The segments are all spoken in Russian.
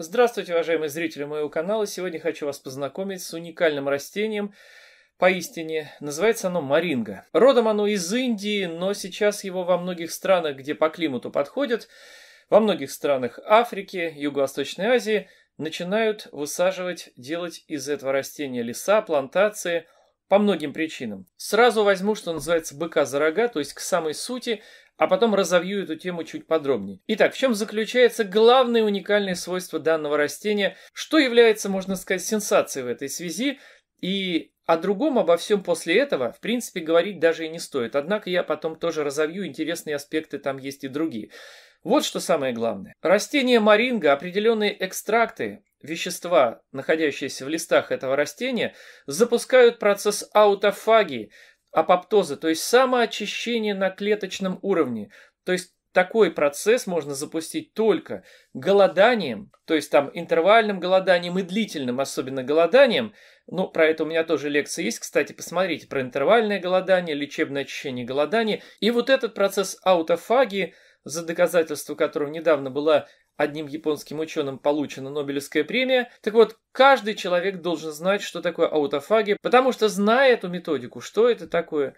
Здравствуйте, уважаемые зрители моего канала. Сегодня хочу вас познакомить с уникальным растением, поистине. Называется оно маринга. Родом оно из Индии, но сейчас его во многих странах, где по климату подходит, во многих странах Африки, Юго-Восточной Азии, начинают высаживать, делать из этого растения леса, плантации – по многим причинам. Сразу возьму, что называется, быка за рога, то есть к самой сути а потом разовью эту тему чуть подробнее. Итак, в чем заключается главное уникальное свойство данного растения, что является, можно сказать, сенсацией в этой связи, и о другом, обо всем после этого, в принципе, говорить даже и не стоит. Однако я потом тоже разовью, интересные аспекты там есть и другие. Вот что самое главное. Растение маринга, определенные экстракты, вещества, находящиеся в листах этого растения, запускают процесс аутофагии, апоптоза, то есть самоочищение на клеточном уровне. То есть такой процесс можно запустить только голоданием, то есть там интервальным голоданием и длительным, особенно голоданием. Ну, про это у меня тоже лекция есть, кстати, посмотрите, про интервальное голодание, лечебное очищение голодания. И вот этот процесс аутофагии, за доказательство которого недавно была одним японским ученым получена Нобелевская премия. Так вот, каждый человек должен знать, что такое аутофагия, потому что, зная эту методику, что это такое,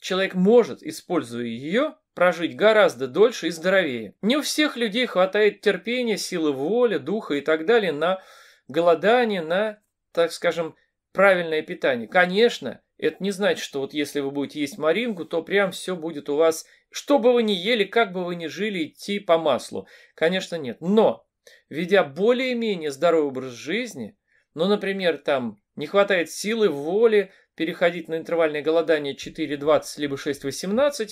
человек может, используя ее, прожить гораздо дольше и здоровее. Не у всех людей хватает терпения, силы воли, духа и так далее на голодание, на, так скажем, правильное питание. Конечно, это не значит, что вот если вы будете есть марингу, то прям все будет у вас, что бы вы ни ели, как бы вы ни жили, идти по маслу. Конечно, нет. Но, ведя более-менее здоровый образ жизни, ну, например, там не хватает силы, воли, переходить на интервальное голодание 4.20 либо 6.18,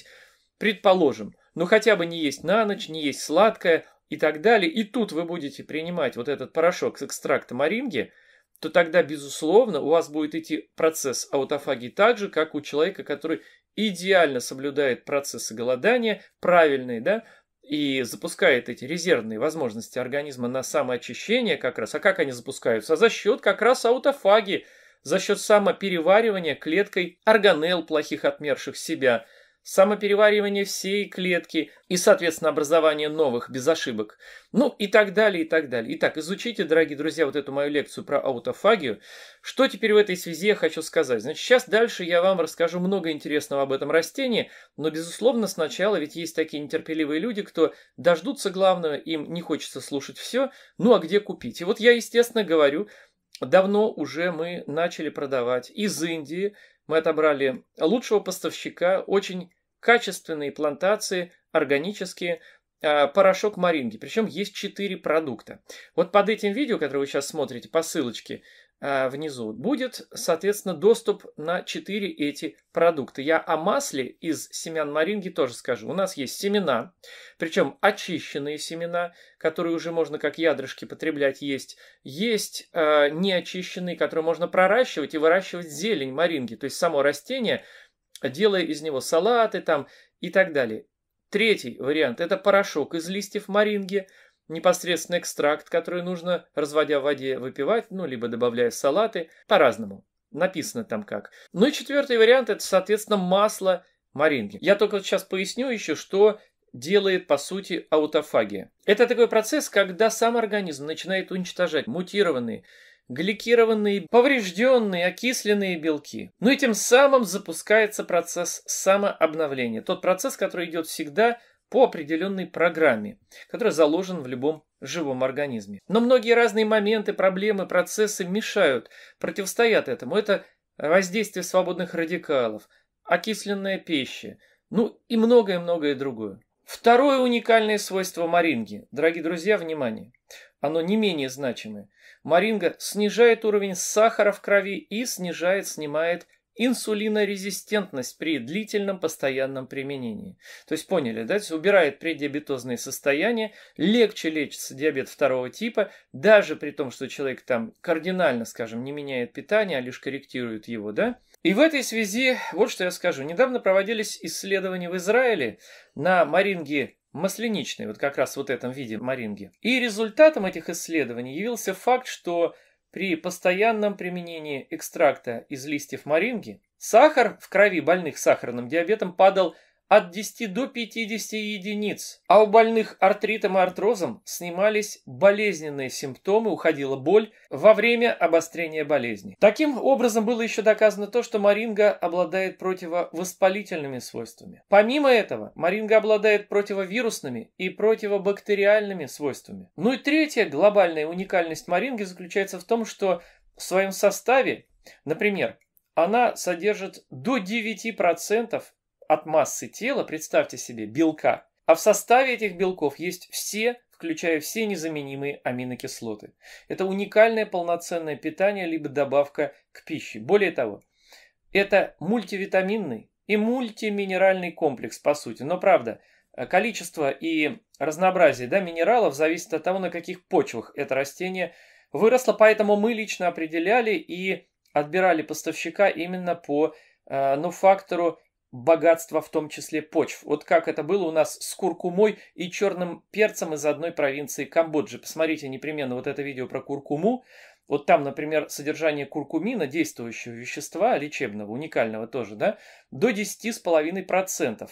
предположим, ну хотя бы не есть на ночь, не есть сладкое и так далее, и тут вы будете принимать вот этот порошок с экстракта маринги – то тогда, безусловно, у вас будет идти процесс аутофагии так же, как у человека, который идеально соблюдает процессы голодания, правильные, да, и запускает эти резервные возможности организма на самоочищение как раз. А как они запускаются? А за счет как раз аутофагии, за счет самопереваривания клеткой органелл плохих отмерших себя – самопереваривание всей клетки и, соответственно, образование новых без ошибок. Ну и так далее, и так далее. Итак, изучите, дорогие друзья, вот эту мою лекцию про аутофагию. Что теперь в этой связи я хочу сказать? Значит, сейчас дальше я вам расскажу много интересного об этом растении, но, безусловно, сначала ведь есть такие нетерпеливые люди, кто дождутся главного, им не хочется слушать все, ну а где купить? И вот я, естественно, говорю, давно уже мы начали продавать из Индии мы отобрали лучшего поставщика, очень качественные плантации, органические, а, порошок маринги. Причем есть 4 продукта. Вот под этим видео, которое вы сейчас смотрите, по ссылочке, Э, внизу. Будет, соответственно, доступ на 4 эти продукта. Я о масле из семян маринги тоже скажу. У нас есть семена, причем очищенные семена, которые уже можно как ядрышки потреблять есть. Есть э, неочищенные, которые можно проращивать и выращивать зелень маринги, то есть само растение, делая из него салаты там и так далее. Третий вариант – это порошок из листьев маринги – непосредственно экстракт, который нужно, разводя в воде, выпивать, ну, либо добавляя в салаты, по-разному. Написано там как. Ну и четвертый вариант – это, соответственно, масло маринги. Я только сейчас поясню еще, что делает, по сути, аутофагия. Это такой процесс, когда сам организм начинает уничтожать мутированные, гликированные, поврежденные, окисленные белки. Ну и тем самым запускается процесс самообновления. Тот процесс, который идет всегда – по определенной программе, которая заложена в любом живом организме. Но многие разные моменты, проблемы, процессы мешают, противостоят этому. Это воздействие свободных радикалов, окисленная пища, ну и многое-многое другое. Второе уникальное свойство маринги. Дорогие друзья, внимание. Оно не менее значимое. Маринга снижает уровень сахара в крови и снижает, снимает инсулинорезистентность при длительном постоянном применении. То есть поняли, да? То есть убирает преддиабетозные состояния, легче лечится диабет второго типа, даже при том, что человек там кардинально, скажем, не меняет питание, а лишь корректирует его, да? И в этой связи вот что я скажу. Недавно проводились исследования в Израиле на маринге масляничной, вот как раз вот этом виде маринги. И результатом этих исследований явился факт, что при постоянном применении экстракта из листьев моринги сахар в крови больных сахарным диабетом падал от 10 до 50 единиц, а у больных артритом и артрозом снимались болезненные симптомы, уходила боль во время обострения болезни. Таким образом было еще доказано то, что маринга обладает противовоспалительными свойствами. Помимо этого, маринга обладает противовирусными и противобактериальными свойствами. Ну и третья глобальная уникальность маринги заключается в том, что в своем составе, например, она содержит до 9% от массы тела, представьте себе, белка. А в составе этих белков есть все, включая все незаменимые аминокислоты. Это уникальное полноценное питание, либо добавка к пище. Более того, это мультивитаминный и мультиминеральный комплекс, по сути. Но правда, количество и разнообразие да, минералов зависит от того, на каких почвах это растение выросло. Поэтому мы лично определяли и отбирали поставщика именно по э, ну, фактору богатство в том числе почв. Вот как это было у нас с куркумой и черным перцем из одной провинции Камбоджи. Посмотрите непременно вот это видео про куркуму. Вот там, например, содержание куркумина, действующего вещества, лечебного, уникального тоже, да, до 10,5%,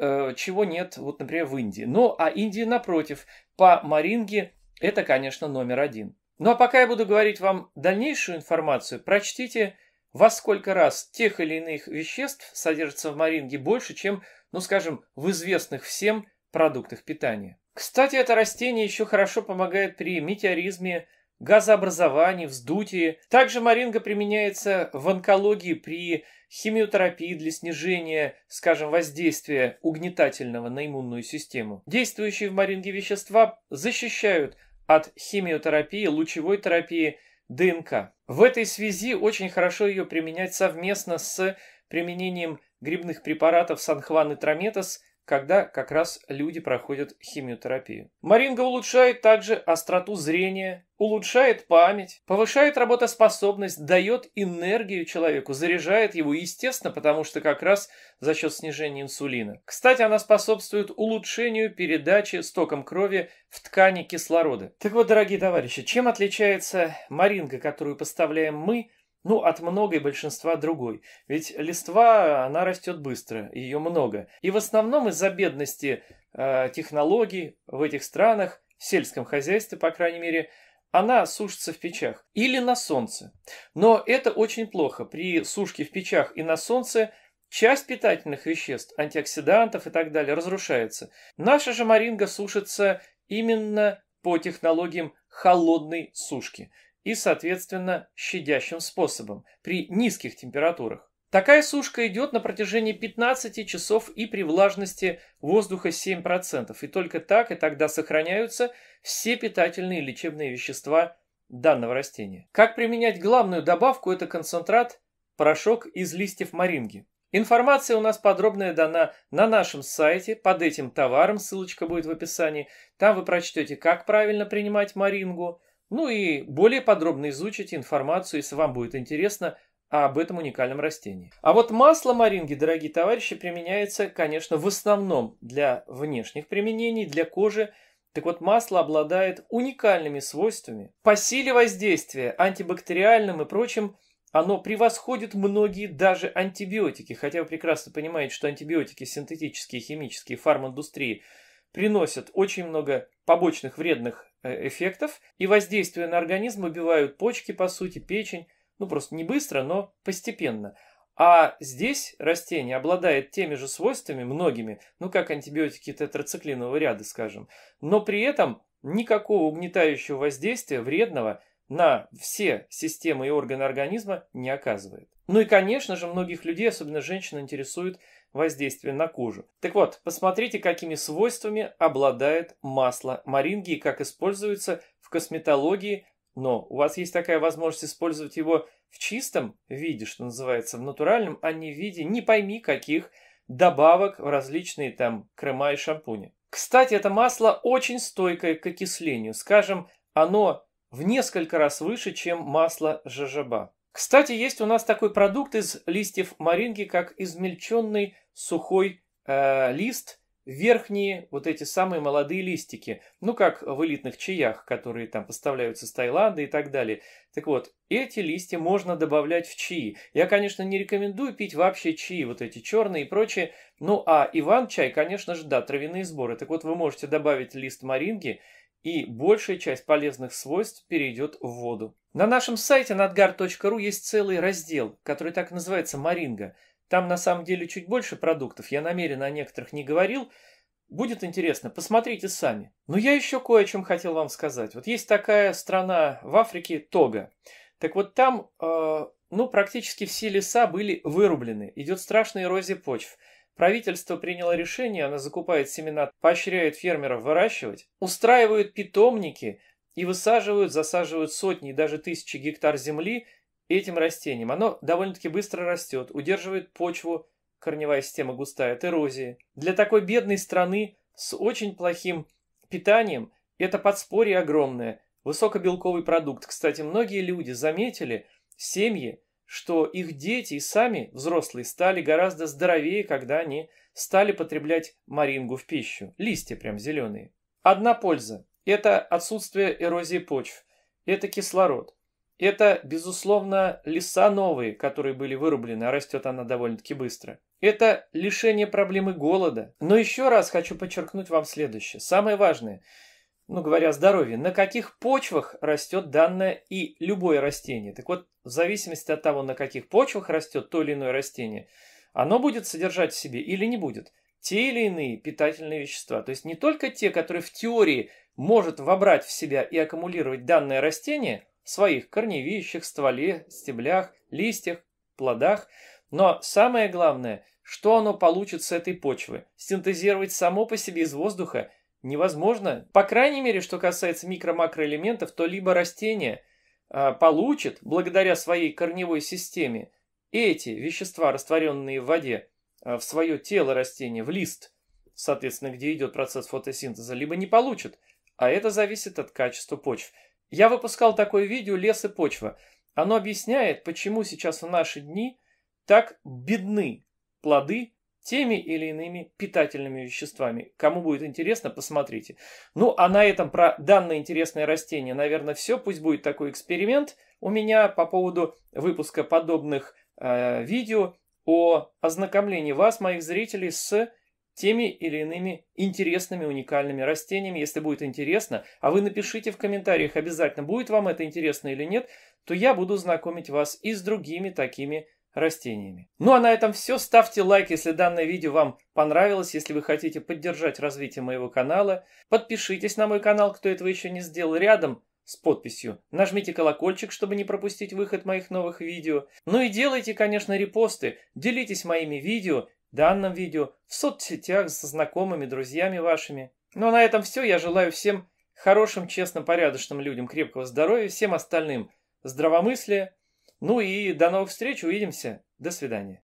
э, чего нет, вот, например, в Индии. Ну, а Индия, напротив, по Маринге это, конечно, номер один. Ну, а пока я буду говорить вам дальнейшую информацию, прочтите во сколько раз тех или иных веществ содержится в маринге больше, чем, ну скажем, в известных всем продуктах питания. Кстати, это растение еще хорошо помогает при метеоризме, газообразовании, вздутии. Также маринга применяется в онкологии при химиотерапии для снижения, скажем, воздействия угнетательного на иммунную систему. Действующие в маринге вещества защищают от химиотерапии, лучевой терапии – ДНК. В этой связи очень хорошо ее применять совместно с применением грибных препаратов санхван и трометос когда как раз люди проходят химиотерапию. Маринга улучшает также остроту зрения, улучшает память, повышает работоспособность, дает энергию человеку, заряжает его, естественно, потому что как раз за счет снижения инсулина. Кстати, она способствует улучшению передачи стоком крови в ткани кислорода. Так вот, дорогие товарищи, чем отличается маринга, которую поставляем мы, ну, от многой большинства другой. Ведь листва, она растет быстро, ее много. И в основном из-за бедности э, технологий в этих странах, в сельском хозяйстве, по крайней мере, она сушится в печах или на солнце. Но это очень плохо. При сушке в печах и на солнце часть питательных веществ, антиоксидантов и так далее разрушается. Наша же маринга сушится именно по технологиям холодной сушки и, соответственно, щадящим способом при низких температурах. Такая сушка идет на протяжении 15 часов и при влажности воздуха 7%, и только так и тогда сохраняются все питательные и лечебные вещества данного растения. Как применять главную добавку – это концентрат порошок из листьев маринги. Информация у нас подробная дана на нашем сайте, под этим товаром, ссылочка будет в описании. Там вы прочтете, как правильно принимать марингу – ну и более подробно изучите информацию, если вам будет интересно, об этом уникальном растении. А вот масло маринги, дорогие товарищи, применяется, конечно, в основном для внешних применений, для кожи. Так вот, масло обладает уникальными свойствами. По силе воздействия, антибактериальным и прочим, оно превосходит многие даже антибиотики. Хотя вы прекрасно понимаете, что антибиотики синтетические, химические, фарминдустрии – приносят очень много побочных вредных э, эффектов и воздействие на организм убивают почки, по сути, печень, ну просто не быстро, но постепенно. А здесь растение обладает теми же свойствами, многими, ну как антибиотики тетрациклинового ряда, скажем, но при этом никакого угнетающего воздействия вредного на все системы и органы организма не оказывает. Ну и, конечно же, многих людей, особенно женщин, интересует воздействия на кожу. Так вот, посмотрите, какими свойствами обладает масло маринги и как используется в косметологии, но у вас есть такая возможность использовать его в чистом виде, что называется, в натуральном, а не в виде не пойми каких добавок в различные там крема и шампуни. Кстати, это масло очень стойкое к окислению. Скажем, оно в несколько раз выше, чем масло жажаба. Кстати, есть у нас такой продукт из листьев маринги, как измельченный сухой э, лист, верхние вот эти самые молодые листики, ну как в элитных чаях, которые там поставляются с Таиланда и так далее. Так вот, эти листья можно добавлять в чаи. Я, конечно, не рекомендую пить вообще чаи, вот эти черные и прочие. Ну а Иван-чай, конечно же, да, травяные сборы. Так вот, вы можете добавить лист маринги, и большая часть полезных свойств перейдет в воду. На нашем сайте nadgar.ru есть целый раздел, который так и называется «Маринга», там на самом деле чуть больше продуктов, я намеренно о некоторых не говорил. Будет интересно, посмотрите сами. Но я еще кое о чем хотел вам сказать. Вот есть такая страна в Африке, Тога. Так вот там, э, ну, практически все леса были вырублены. Идет страшная эрозия почв. Правительство приняло решение, оно закупает семена, поощряет фермеров выращивать, устраивают питомники и высаживают, засаживают сотни и даже тысячи гектар земли – этим растением. Оно довольно-таки быстро растет, удерживает почву, корневая система густая, от эрозии. Для такой бедной страны с очень плохим питанием это подспорье огромное. Высокобелковый продукт. Кстати, многие люди заметили, семьи, что их дети и сами взрослые стали гораздо здоровее, когда они стали потреблять марингу в пищу. Листья прям зеленые. Одна польза – это отсутствие эрозии почв, это кислород. Это, безусловно, леса новые, которые были вырублены, а растет она довольно-таки быстро. Это лишение проблемы голода. Но еще раз хочу подчеркнуть вам следующее. Самое важное, ну говоря о здоровье, на каких почвах растет данное и любое растение. Так вот, в зависимости от того, на каких почвах растет то или иное растение, оно будет содержать в себе или не будет те или иные питательные вещества. То есть не только те, которые в теории может вобрать в себя и аккумулировать данное растение – в своих корневищах, стволе, стеблях, листьях, плодах, но самое главное, что оно получит с этой почвы. Синтезировать само по себе из воздуха невозможно. По крайней мере, что касается микро-макроэлементов, то либо растение э, получит, благодаря своей корневой системе, эти вещества, растворенные в воде, э, в свое тело растения, в лист, соответственно, где идет процесс фотосинтеза, либо не получит. А это зависит от качества почв. Я выпускал такое видео «Лес и почва». Оно объясняет, почему сейчас в наши дни так бедны плоды теми или иными питательными веществами. Кому будет интересно, посмотрите. Ну, а на этом про данное интересное растение, наверное, все. Пусть будет такой эксперимент у меня по поводу выпуска подобных э, видео о ознакомлении вас, моих зрителей, с теми или иными интересными, уникальными растениями. Если будет интересно, а вы напишите в комментариях обязательно, будет вам это интересно или нет, то я буду знакомить вас и с другими такими растениями. Ну а на этом все. Ставьте лайк, если данное видео вам понравилось, если вы хотите поддержать развитие моего канала. Подпишитесь на мой канал, кто этого еще не сделал. Рядом с подписью. Нажмите колокольчик, чтобы не пропустить выход моих новых видео. Ну и делайте, конечно, репосты, делитесь моими видео данном видео, в соцсетях со знакомыми, друзьями вашими. Ну а на этом все. Я желаю всем хорошим, честным, порядочным людям крепкого здоровья, всем остальным здравомыслия. Ну и до новых встреч, увидимся. До свидания.